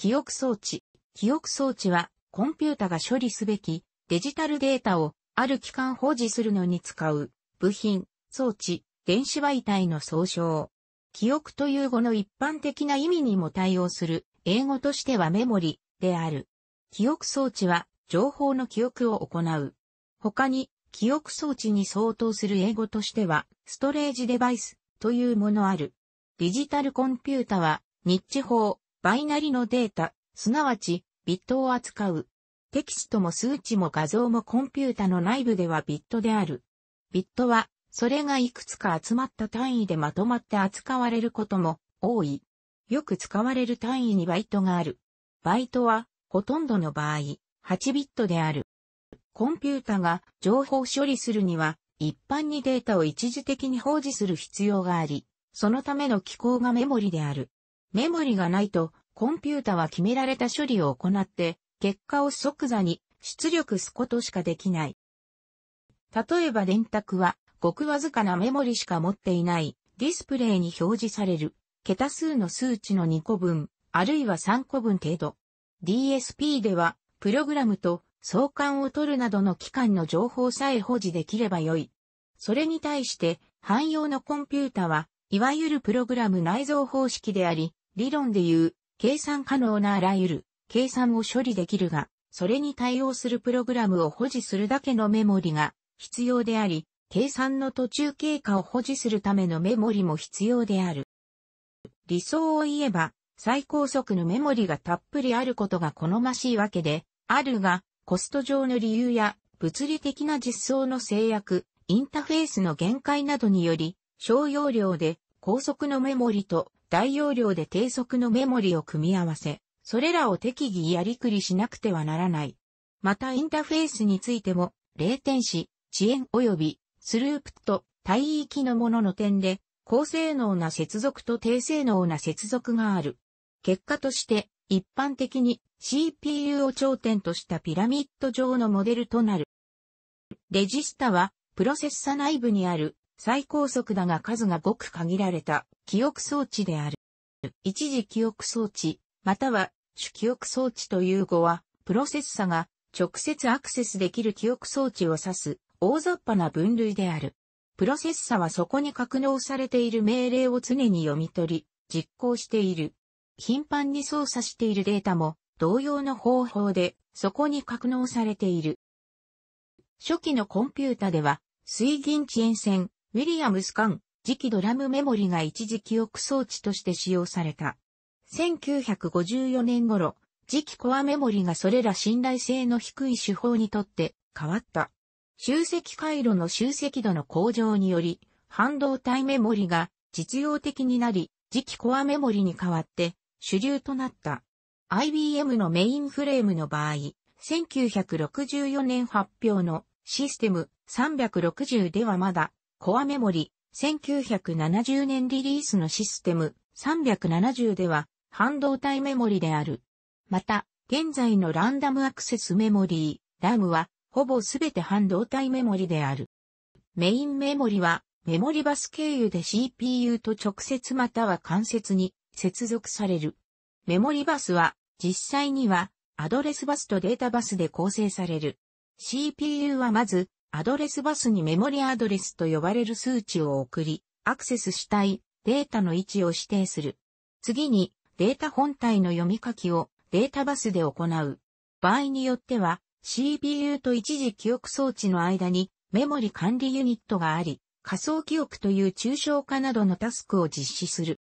記憶装置。記憶装置は、コンピュータが処理すべきデジタルデータをある期間保持するのに使う部品、装置、電子媒体の総称。記憶という語の一般的な意味にも対応する英語としてはメモリである。記憶装置は情報の記憶を行う。他に記憶装置に相当する英語としてはストレージデバイスというものある。デジタルコンピュータは日地法、バイナリのデータ、すなわち、ビットを扱う。テキストも数値も画像もコンピュータの内部ではビットである。ビットは、それがいくつか集まった単位でまとまって扱われることも多い。よく使われる単位にバイトがある。バイトは、ほとんどの場合、8ビットである。コンピュータが情報処理するには、一般にデータを一時的に保持する必要があり、そのための機構がメモリである。メモリがないと、コンピュータは決められた処理を行って、結果を即座に出力すことしかできない。例えば電卓は、ごくわずかなメモリしか持っていない、ディスプレイに表示される、桁数の数値の2個分、あるいは3個分程度。DSP では、プログラムと相関を取るなどの機関の情報さえ保持できればよい。それに対して、汎用のコンピュータは、いわゆるプログラム内蔵方式であり、理論でいう計算可能なあらゆる計算を処理できるが、それに対応するプログラムを保持するだけのメモリが必要であり、計算の途中経過を保持するためのメモリも必要である。理想を言えば、最高速のメモリがたっぷりあることが好ましいわけで、あるが、コスト上の理由や、物理的な実装の制約、インターフェースの限界などにより、小容量で高速のメモリと大容量で低速のメモリを組み合わせ、それらを適宜やりくりしなくてはならない。またインターフェースについても、0点子、遅延及びスループと帯域のものの点で、高性能な接続と低性能な接続がある。結果として、一般的に CPU を頂点としたピラミッド上のモデルとなる。レジスタは、プロセッサ内部にある最高速だが数がごく限られた記憶装置である。一時記憶装置、または主記憶装置という語は、プロセッサが直接アクセスできる記憶装置を指す大雑把な分類である。プロセッサはそこに格納されている命令を常に読み取り、実行している。頻繁に操作しているデータも同様の方法でそこに格納されている。初期のコンピュータでは水銀遅延線、ウィリアムスン、次期ドラムメモリが一時記憶装置として使用された。1954年頃、次期コアメモリがそれら信頼性の低い手法にとって変わった。集積回路の集積度の向上により、半導体メモリが実用的になり、次期コアメモリに代わって主流となった。IBM のメインフレームの場合、1964年発表のシステム360ではまだコアメモリ、1970年リリースのシステム370では半導体メモリである。また、現在のランダムアクセスメモリー、ラムはほぼすべて半導体メモリである。メインメモリはメモリバス経由で CPU と直接または間接に接続される。メモリバスは実際にはアドレスバスとデータバスで構成される。CPU はまずアドレスバスにメモリアドレスと呼ばれる数値を送り、アクセスしたいデータの位置を指定する。次に、データ本体の読み書きをデータバスで行う。場合によっては、CPU と一時記憶装置の間にメモリ管理ユニットがあり、仮想記憶という抽象化などのタスクを実施する。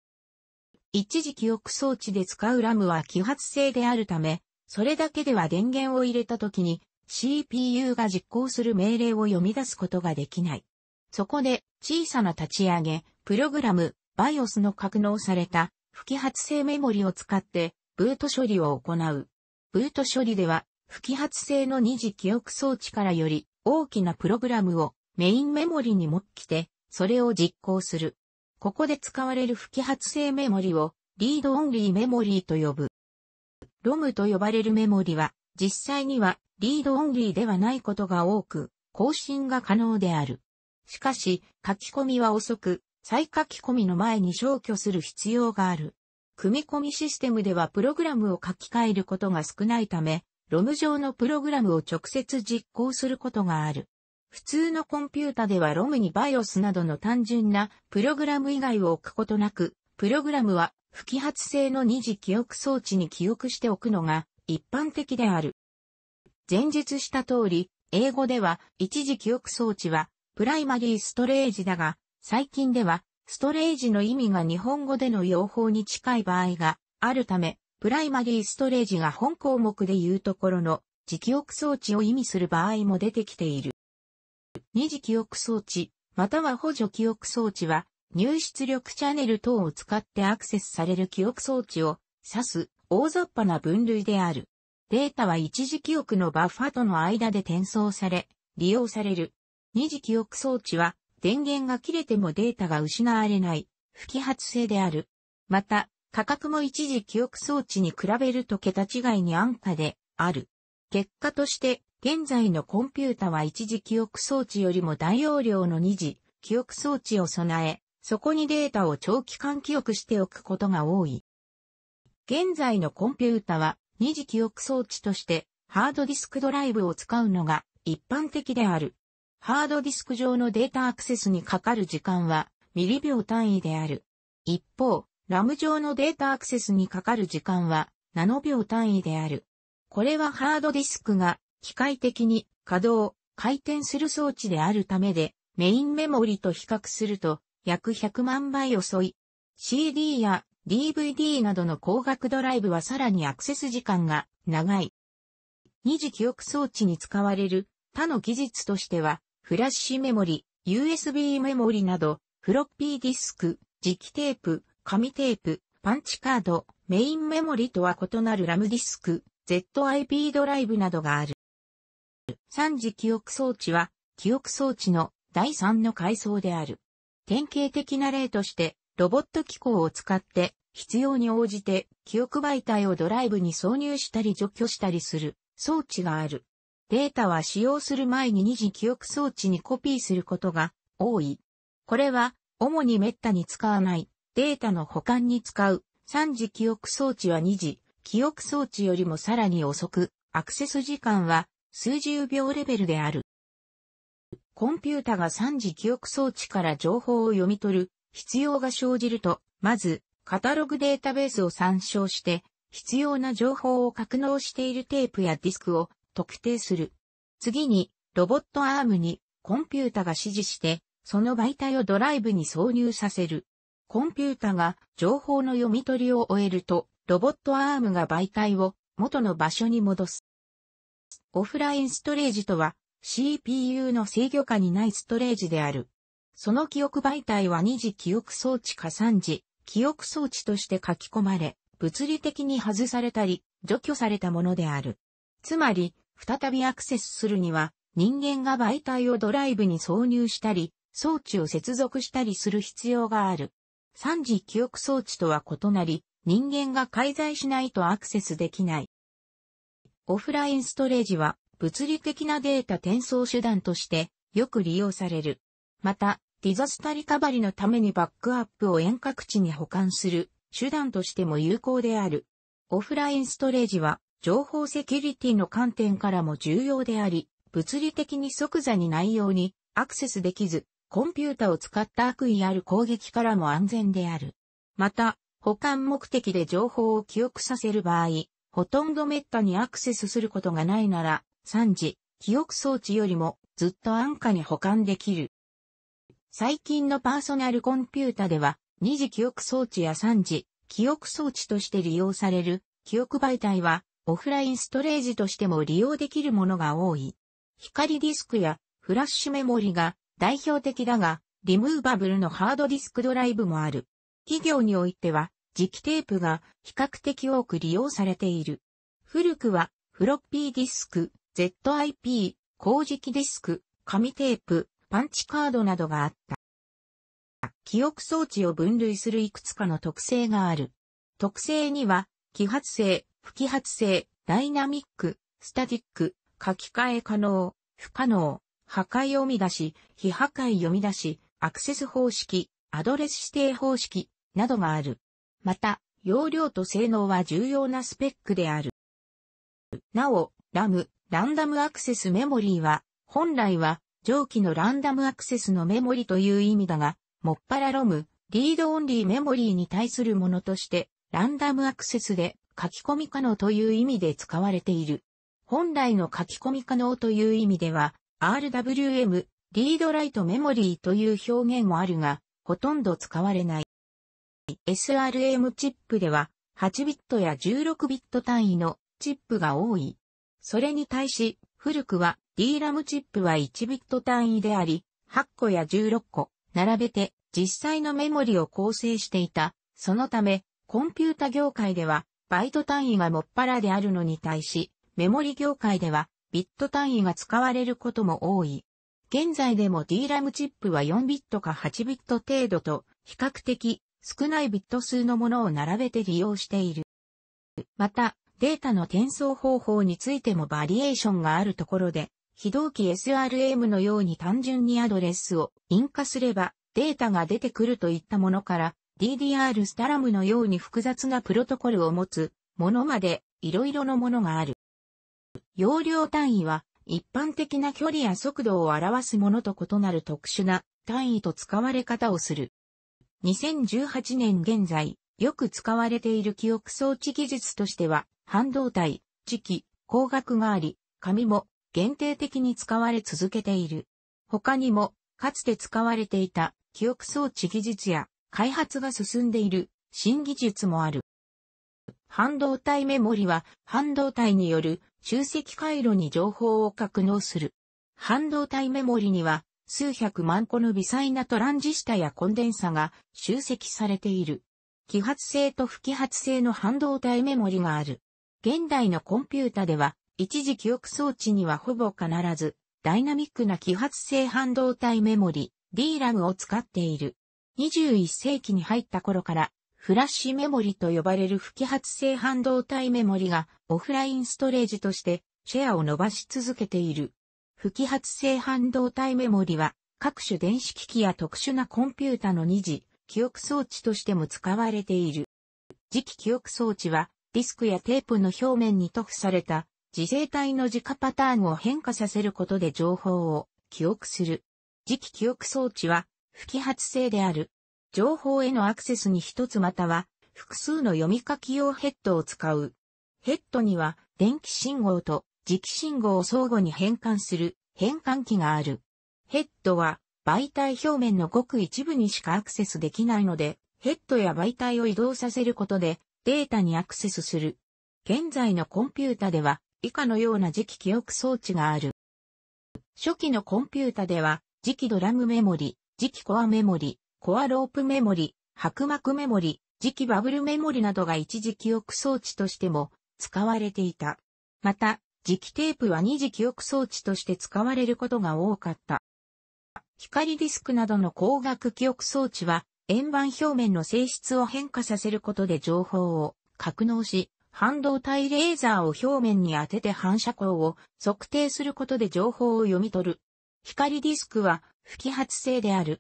一時記憶装置で使うラムは揮発性であるため、それだけでは電源を入れた時に CPU が実行する命令を読み出すことができない。そこで、小さな立ち上げ、プログラム、BIOS の格納された不揮発性メモリを使ってブート処理を行う。ブート処理では不揮発性の二次記憶装置からより大きなプログラムをメインメモリに持ってきて、それを実行する。ここで使われる不揮発性メモリをリードオンリーメモリーと呼ぶ。ロムと呼ばれるメモリは実際にはリードオンリーではないことが多く、更新が可能である。しかし、書き込みは遅く、再書き込みの前に消去する必要がある。組み込みシステムではプログラムを書き換えることが少ないため、ロム上のプログラムを直接実行することがある。普通のコンピュータではロムに BIOS などの単純なプログラム以外を置くことなく、プログラムは不揮発性の二次記憶装置に記憶しておくのが一般的である。前述した通り、英語では一時記憶装置はプライマリーストレージだが、最近ではストレージの意味が日本語での用法に近い場合があるため、プライマリーストレージが本項目で言うところの磁記憶装置を意味する場合も出てきている。二次記憶装置、または補助記憶装置は、入出力チャネル等を使ってアクセスされる記憶装置を指す大雑把な分類である。データは一時記憶のバッファとの間で転送され、利用される。二次記憶装置は、電源が切れてもデータが失われない、不揮発性である。また、価格も一時記憶装置に比べると桁違いに安価である。結果として、現在のコンピュータは一時記憶装置よりも大容量の二次記憶装置を備え、そこにデータを長期間記憶しておくことが多い。現在のコンピュータは二次記憶装置としてハードディスクドライブを使うのが一般的である。ハードディスク上のデータアクセスにかかる時間はミリ秒単位である。一方、ラム上のデータアクセスにかかる時間はナノ秒単位である。これはハードディスクが機械的に稼働、回転する装置であるためで、メインメモリと比較すると約100万倍遅い。CD や DVD などの光学ドライブはさらにアクセス時間が長い。二次記憶装置に使われる他の技術としては、フラッシュメモリ、USB メモリなど、フロッピーディスク、磁気テープ、紙テープ、パンチカード、メインメモリとは異なるラムディスク、ZIP ドライブなどがある。三次記憶装置は、記憶装置の第3の階層である。典型的な例として、ロボット機構を使って必要に応じて記憶媒体をドライブに挿入したり除去したりする装置がある。データは使用する前に二次記憶装置にコピーすることが多い。これは主に滅多に使わないデータの保管に使う三次記憶装置は二次記憶装置よりもさらに遅くアクセス時間は数十秒レベルである。コンピュータが三次記憶装置から情報を読み取る必要が生じると、まず、カタログデータベースを参照して、必要な情報を格納しているテープやディスクを特定する。次に、ロボットアームにコンピュータが指示して、その媒体をドライブに挿入させる。コンピュータが情報の読み取りを終えると、ロボットアームが媒体を元の場所に戻す。オフラインストレージとは、CPU の制御下にないストレージである。その記憶媒体は二次記憶装置か三次記憶装置として書き込まれ、物理的に外されたり、除去されたものである。つまり、再びアクセスするには、人間が媒体をドライブに挿入したり、装置を接続したりする必要がある。三次記憶装置とは異なり、人間が介在しないとアクセスできない。オフラインストレージは、物理的なデータ転送手段として、よく利用される。また、ディザスタリカバリのためにバックアップを遠隔地に保管する手段としても有効である。オフラインストレージは情報セキュリティの観点からも重要であり、物理的に即座に内容にアクセスできず、コンピュータを使った悪意ある攻撃からも安全である。また、保管目的で情報を記憶させる場合、ほとんど滅多にアクセスすることがないなら、3次、記憶装置よりもずっと安価に保管できる。最近のパーソナルコンピュータでは、2次記憶装置や3次記憶装置として利用される記憶媒体は、オフラインストレージとしても利用できるものが多い。光ディスクやフラッシュメモリが代表的だが、リムーバブルのハードディスクドライブもある。企業においては、磁気テープが比較的多く利用されている。古くは、フロッピーディスク、ZIP、工磁気ディスク、紙テープ、パンチカードなどがあった。記憶装置を分類するいくつかの特性がある。特性には、揮発性、不揮発性、ダイナミック、スタティック、書き換え可能、不可能、破壊読み出し、非破壊読み出し、アクセス方式、アドレス指定方式、などがある。また、容量と性能は重要なスペックである。なお、ラム、ランダムアクセスメモリーは、本来は上記のランダムアクセスのメモリという意味だが、もっぱらロム、リードオンリーメモリーに対するものとして、ランダムアクセスで書き込み可能という意味で使われている。本来の書き込み可能という意味では、RWM、リードライトメモリーという表現もあるが、ほとんど使われない。SRM チップでは、8ビットや16ビット単位のチップが多い。それに対し、古くは D ラムチップは1ビット単位であり、8個や16個、並べて実際のメモリを構成していた。そのため、コンピュータ業界では、バイト単位がもっぱらであるのに対し、メモリ業界では、ビット単位が使われることも多い。現在でも D ラムチップは4ビットか8ビット程度と、比較的少ないビット数のものを並べて利用している。また、データの転送方法についてもバリエーションがあるところで、非同期 SRM のように単純にアドレスを引火すればデータが出てくるといったものから DDR スタラムのように複雑なプロトコルを持つものまでいろいろのものがある。容量単位は一般的な距離や速度を表すものと異なる特殊な単位と使われ方をする。2018年現在、よく使われている記憶装置技術としては、半導体、磁気、光学があり、紙も限定的に使われ続けている。他にも、かつて使われていた記憶装置技術や開発が進んでいる新技術もある。半導体メモリは半導体による集積回路に情報を格納する。半導体メモリには数百万個の微細なトランジスタやコンデンサが集積されている。揮発性と不揮発性の半導体メモリがある。現代のコンピュータでは一時記憶装置にはほぼ必ず、ダイナミックな揮発性半導体メモリ、DRAM を使っている。21世紀に入った頃から、フラッシュメモリと呼ばれる不揮発性半導体メモリがオフラインストレージとしてシェアを伸ばし続けている。不揮発性半導体メモリは各種電子機器や特殊なコンピュータの二次、記憶装置としても使われている。次期記憶装置はディスクやテープの表面に塗布された磁生体の自家パターンを変化させることで情報を記憶する。磁気記憶装置は不揮発性である。情報へのアクセスに一つまたは複数の読み書き用ヘッドを使う。ヘッドには電気信号と磁気信号を相互に変換する変換器がある。ヘッドは媒体表面のごく一部にしかアクセスできないので、ヘッドや媒体を移動させることでデータにアクセスする。現在のコンピュータでは以下のような磁気記憶装置がある。初期のコンピュータでは、磁気ドラムメモリ、磁気コアメモリ、コアロープメモリ、白膜メモリ、磁気バブルメモリなどが一時記憶装置としても使われていた。また、磁気テープは二次記憶装置として使われることが多かった。光ディスクなどの光学記憶装置は、円盤表面の性質を変化させることで情報を格納し、半導体レーザーを表面に当てて反射光を測定することで情報を読み取る。光ディスクは不揮発性である。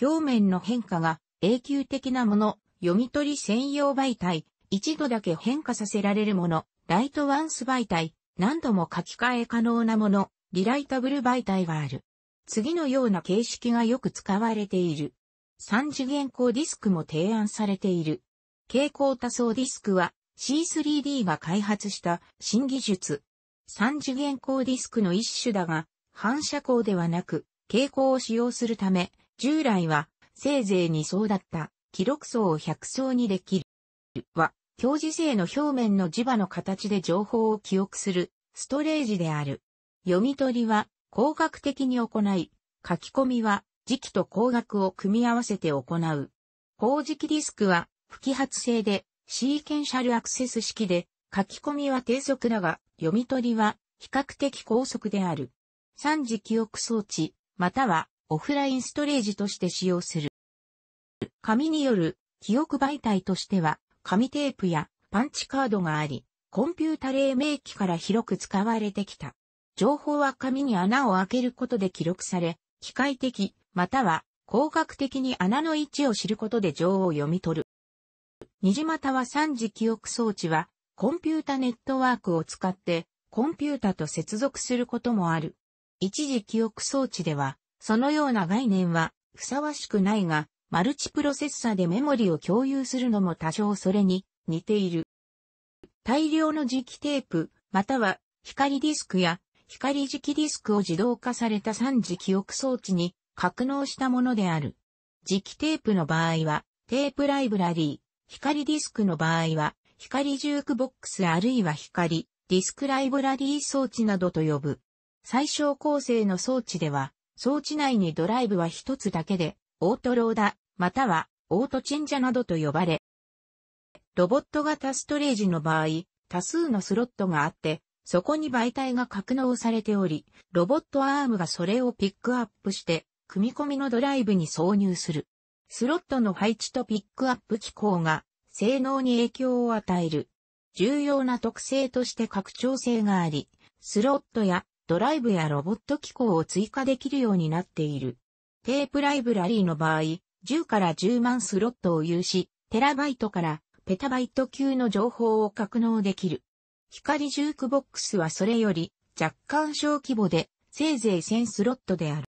表面の変化が永久的なもの、読み取り専用媒体、一度だけ変化させられるもの、ライトワンス媒体、何度も書き換え可能なもの、リライタブル媒体がある。次のような形式がよく使われている。三次元光ディスクも提案されている。蛍光多層ディスクは C3D が開発した新技術。三次元光ディスクの一種だが、反射光ではなく、蛍光を使用するため、従来は、せいぜい2層だった記録層を100層にできる。は、表示性の表面の磁場の形で情報を記憶するストレージである。読み取りは光学的に行い、書き込みは磁気と光学を組み合わせて行う。光磁気ディスクは不揮発性でシーケンシャルアクセス式で、書き込みは低速だが、読み取りは比較的高速である。三次記憶装置、またはオフラインストレージとして使用する。紙による記憶媒体としては、紙テープやパンチカードがあり、コンピュータ黎明期から広く使われてきた。情報は紙に穴を開けることで記録され、機械的、または工学的に穴の位置を知ることで情報を読み取る。二次または三次記憶装置は、コンピュータネットワークを使って、コンピュータと接続することもある。一次記憶装置では、そのような概念は、ふさわしくないが、マルチプロセッサでメモリを共有するのも多少それに似ている。大量の磁気テープ、または光ディスクや光磁気ディスクを自動化された三次記憶装置に格納したものである。磁気テープの場合は、テープライブラリー、光ディスクの場合は、光ジュークボックスあるいは光、ディスクライブラリー装置などと呼ぶ。最小構成の装置では、装置内にドライブは一つだけで、オートローダ、またはオートチェンジャなどと呼ばれ、ロボット型ストレージの場合、多数のスロットがあって、そこに媒体が格納されており、ロボットアームがそれをピックアップして、組み込みのドライブに挿入する。スロットの配置とピックアップ機構が性能に影響を与える。重要な特性として拡張性があり、スロットやドライブやロボット機構を追加できるようになっている。テープライブラリーの場合、10から10万スロットを有し、テラバイトからペタバイト級の情報を格納できる。光ジュークボックスはそれより若干小規模でせいぜい1000スロットである。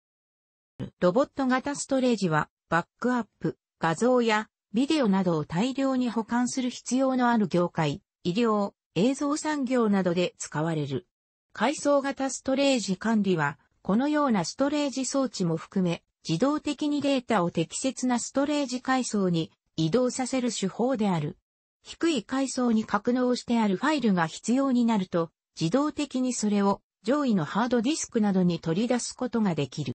ロボット型ストレージはバックアップ、画像やビデオなどを大量に保管する必要のある業界、医療、映像産業などで使われる。階層型ストレージ管理は、このようなストレージ装置も含め、自動的にデータを適切なストレージ階層に移動させる手法である。低い階層に格納してあるファイルが必要になると、自動的にそれを上位のハードディスクなどに取り出すことができる。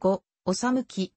5、おさむき。